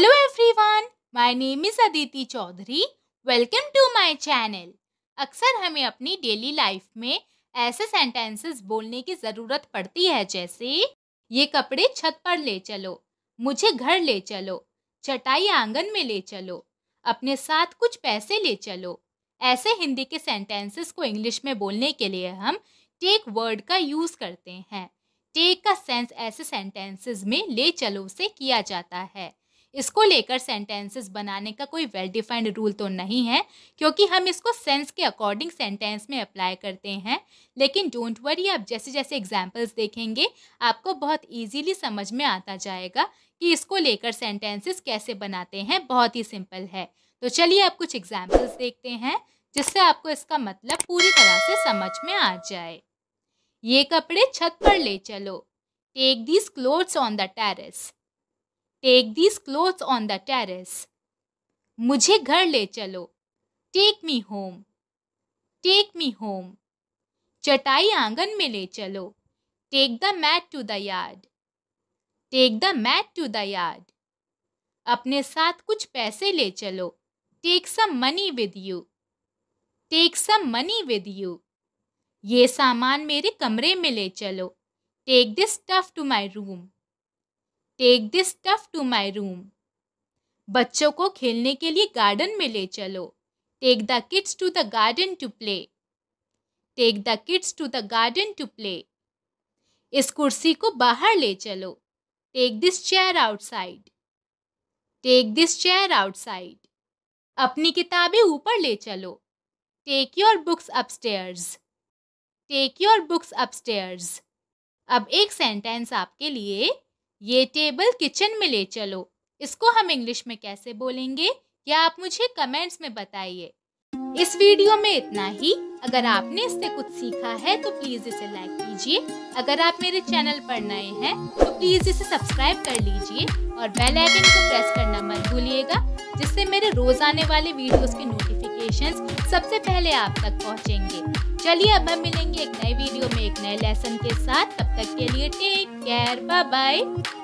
hello everyone my name is Aditi Chaudhary welcome to my channel अक्सर हमें अपनी डेली लाइफ में ऐसे सेंटेंसेस बोलने की ज़रूरत पड़ती है जैसे ये कपड़े छत पर ले चलो मुझे घर ले चलो चटाई आंगन में ले चलो अपने साथ कुछ पैसे ले चलो ऐसे हिंदी के सेंटेंसेस को इंग्लिश में बोलने के लिए हम टेक वर्ड का यूज़ करते हैं टेक का सेंस ऐसे सेंटेंसेस में ले चलो से किया जाता है इसको लेकर सेंटेंसेस बनाने का कोई वेल डिफाइंड रूल तो नहीं है क्योंकि हम इसको सेंस के अकॉर्डिंग सेंटेंस में अप्लाई करते हैं लेकिन डोंट वरी आप जैसे जैसे एग्जाम्पल्स देखेंगे आपको बहुत ईजीली समझ में आता जाएगा कि इसको लेकर सेंटेंसेस कैसे बनाते हैं बहुत ही सिंपल है तो चलिए आप कुछ एग्जाम्पल्स देखते हैं जिससे आपको इसका मतलब पूरी तरह से समझ में आ जाए ये कपड़े छत पर ले चलो take these clothes on the terrace take these clothes on the terrace मुझे घर ले चलो take me home take me home चटाई आंगन में ले चलो take the mat to the yard take the mat to the yard अपने साथ कुछ पैसे ले चलो take some money with you take some money with you ये सामान मेरे कमरे में ले चलो take this stuff to my room take this stuff to my room बच्चों को खेलने के लिए गार्डन में ले चलो take the kids to the garden to play take the kids to the garden to play इस कुर्सी को बाहर ले चलो take this chair outside take this chair outside अपनी किताबें ऊपर ले चलो take your books upstairs take your books upstairs अब एक सेंटेंस आपके लिए ये टेबल किचन में ले चलो इसको हम इंग्लिश में कैसे बोलेंगे या आप मुझे कमेंट्स में बताइए इस वीडियो में इतना ही अगर आपने इससे कुछ सीखा है तो प्लीज इसे लाइक कीजिए अगर आप मेरे चैनल पर नए हैं तो प्लीज इसे सब्सक्राइब कर लीजिए और बेल आइकन को प्रेस करना मत भूलिएगा जिससे मेरे रोज आने वाले वीडियोस के नोटिफिकेशन सबसे पहले आप तक पहुँचेंगे चलिए अब हम मिलेंगे एक नए वीडियो में एक नए लेसन के साथ तब तक के लिए टेक केयर बाय बाय